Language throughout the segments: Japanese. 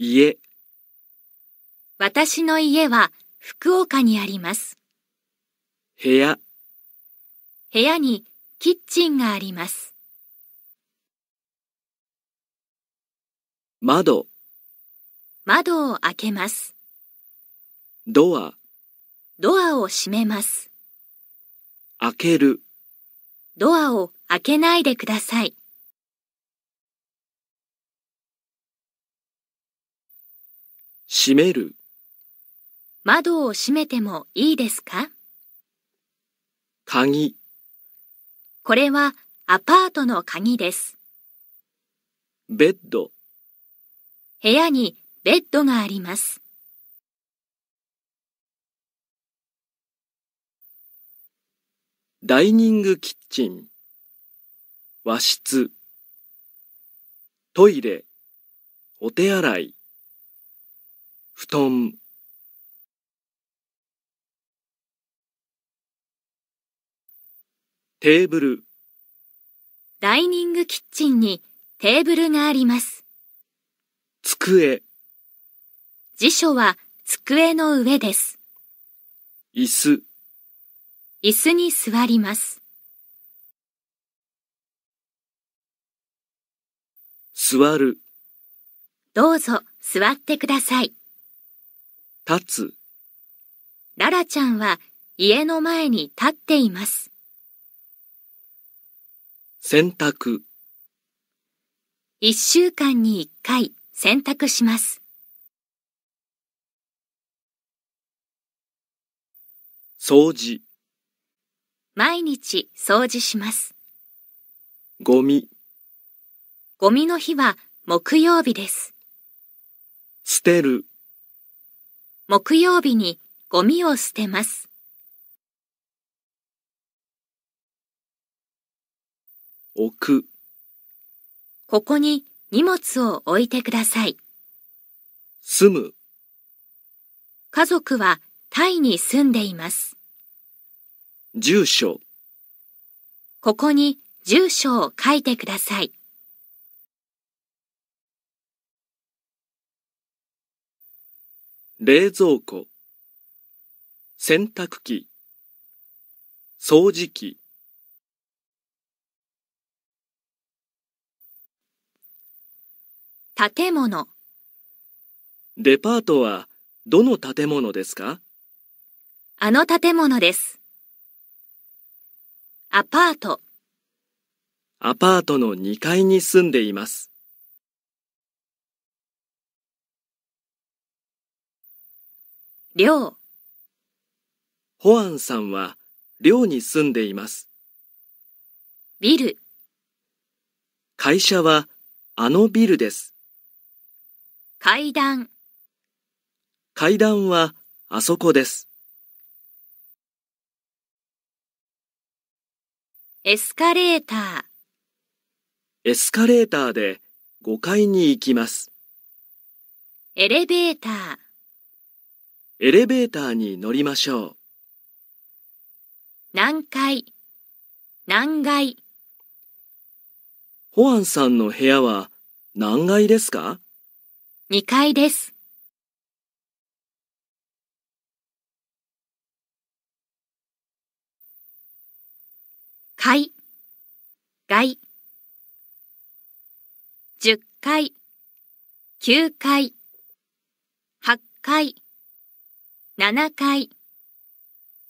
家私の家は福岡にあります。部屋部屋にキッチンがあります。窓窓を開けます。ドアドアを閉めます。開けるドアを開けないでください。閉める。窓を閉めてもいいですか鍵。これはアパートの鍵です。ベッド。部屋にベッドがあります。ダイニングキッチン。和室。トイレ。お手洗い。布団テーブルダイニングキッチンにテーブルがあります。机辞書は机の上です。椅子椅子に座ります。座るどうぞ座ってください。立つ。ララちゃんは家の前に立っています。洗濯。一週間に一回洗濯します。掃除。毎日掃除します。ゴミ。ゴミの日は木曜日です。捨てる。木曜日にゴミを捨てます。置く。ここに荷物を置いてください。住む。家族はタイに住んでいます。住所。ここに住所を書いてください。冷蔵庫、洗濯機、掃除機。建物、デパートはどの建物ですかあの建物です。アパート。アパートの2階に住んでいます。寮ホアンさんは寮に住んでいます。ビル会社はあのビルです。階段階段はあそこです。エスカレーターエスカレーターで5階に行きます。エレベーターエレベーターに乗りましょう。何階、何階。ホアンさんの部屋は何階ですか ?2 階です。階、階。10階、9階、8階。7階、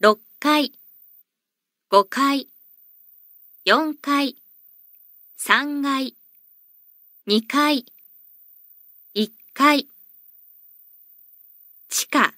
6階、5階、4階、3階、2階、1階、地下、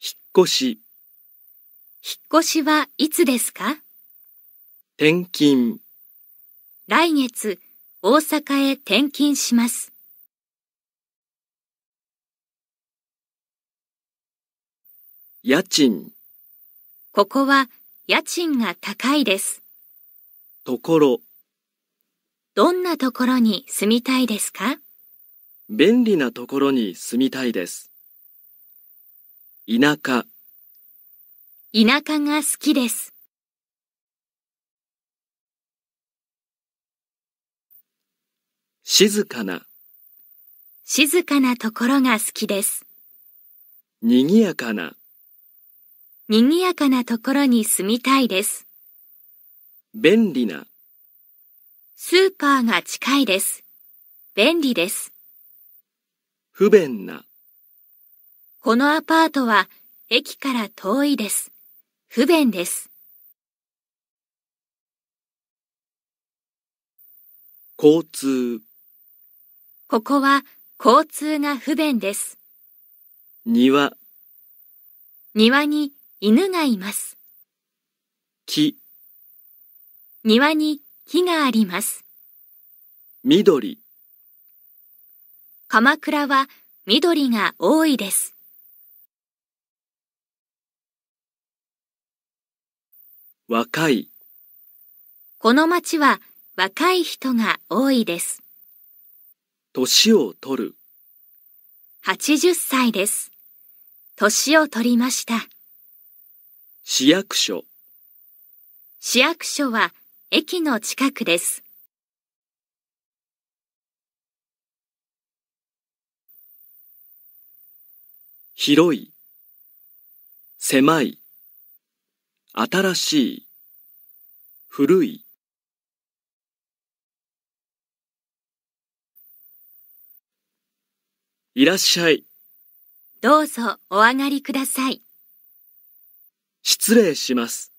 引っ越し、引っ越しはいつですか転勤、来月、大阪へ転勤します。家賃ここは家賃が高いです。ところどんなところに住みたいですか便利なところに住みたいです。田舎田舎が好きです。静かな。静かなところが好きです。賑やかな。賑やかなところに住みたいです。便利な。スーパーが近いです。便利です。不便な。このアパートは駅から遠いです。不便です。交通ここは交通が不便です。庭庭に犬がいます。木庭に木があります。緑鎌倉は緑が多いです。若いこの町は若い人が多いです。年を取る。80歳です。年を取りました。市役所。市役所は駅の近くです。広い、狭い、新しい、古い。いらっしゃい。どうぞお上がりください。失礼します。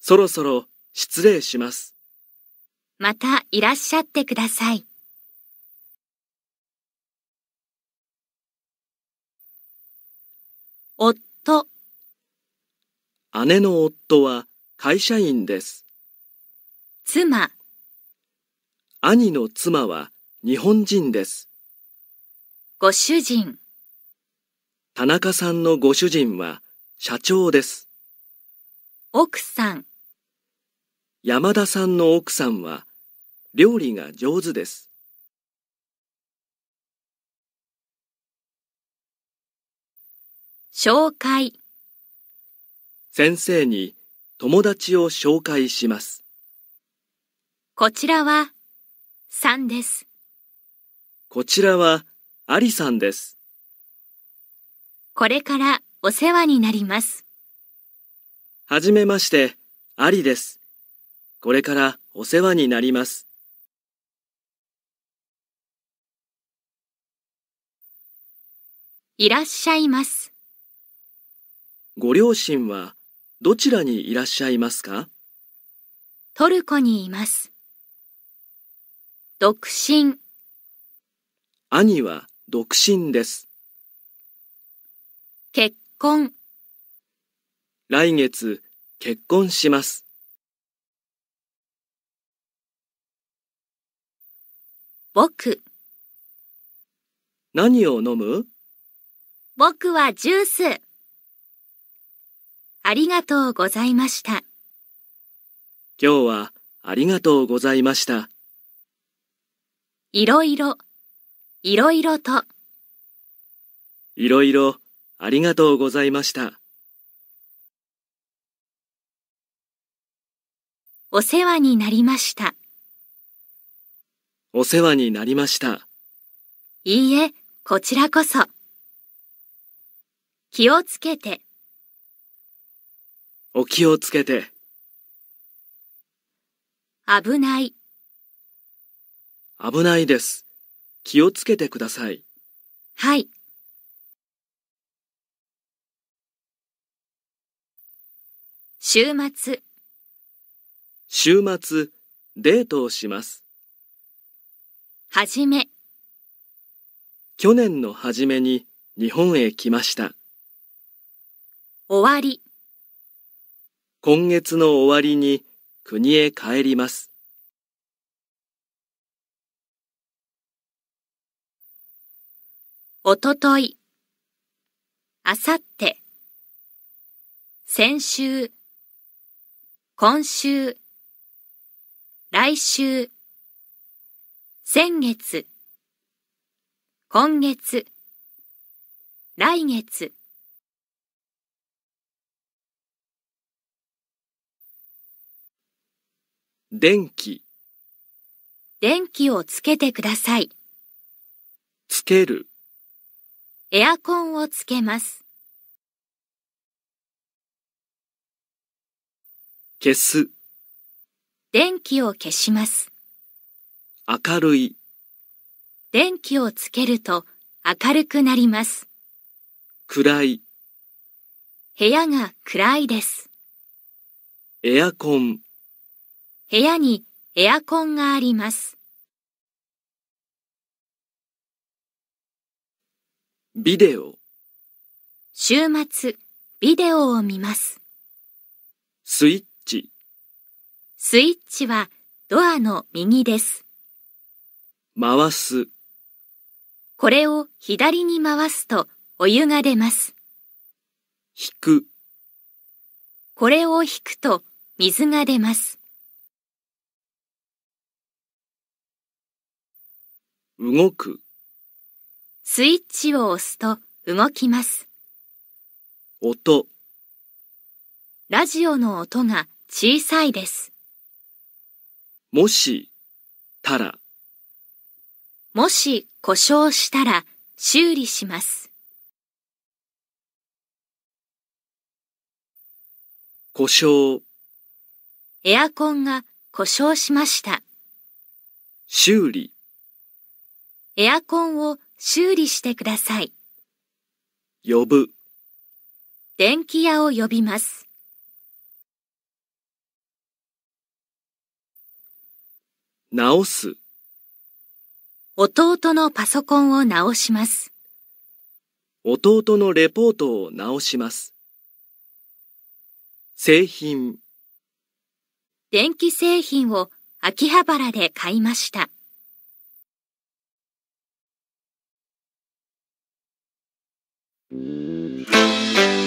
そろそろ失礼します。またいらっしゃってください。夫姉の夫は会社員です。妻兄の妻は日本人です。ご主人田中さんのご主人は社長です。奥さん山田さんの奥さんは料理が上手です。紹介先生に友達を紹介します。こちらはさんです。こちらはアリさんです。これからお世話になります。はじめまして、アリです。これからお世話になります。いらっしゃいます。ご両親はどちらにいらっしゃいますかトルコにいます。独身兄は独身です結婚来月結婚します僕何を飲む僕はジュースありがとうございました今日はありがとうございました。いろいろ、いろいろと。いろいろありがとうございました。お世話になりました。お世話になりました。いいえ、こちらこそ。気をつけて。お気をつけて。危ない。危ないです。気をつけてください。はい。週末。週末、デートをします。はじめ。去年の初めに日本へ来ました。終わり。今月の終わりに国へ帰ります。おととい、あさって、先週、今週、来週、先月、今月、来月。電気電気をつけてください。つける。エアコンをつけます。消す。電気を消します。明るい。電気をつけると明るくなります。暗い。部屋が暗いです。エアコン。部屋にエアコンがあります。ビデオ週末ビデオを見ますスイッチスイッチはドアの右です回すこれを左に回すとお湯が出ます引くこれを引くと水が出ます動くスイッチを押すと動きます。音。ラジオの音が小さいです。もし、たら。もし故障したら修理します。故障。エアコンが故障しました。修理。エアコンを修理してください。呼ぶ。電気屋を呼びます。直す。弟のパソコンを直します。弟のレポートを直します。製品。電気製品を秋葉原で買いました。Thank mm. you.